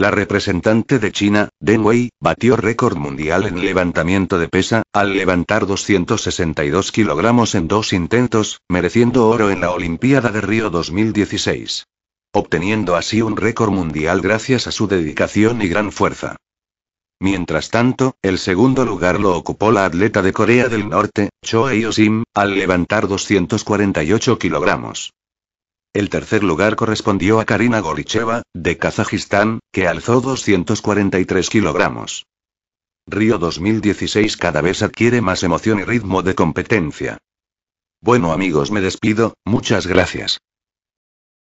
La representante de China, Deng Wei, batió récord mundial en levantamiento de pesa, al levantar 262 kilogramos en dos intentos, mereciendo oro en la Olimpiada de Río 2016. Obteniendo así un récord mundial gracias a su dedicación y gran fuerza. Mientras tanto, el segundo lugar lo ocupó la atleta de Corea del Norte, Choe sim al levantar 248 kilogramos. El tercer lugar correspondió a Karina Golicheva, de Kazajistán, que alzó 243 kilogramos. Río 2016 cada vez adquiere más emoción y ritmo de competencia. Bueno amigos, me despido, muchas gracias.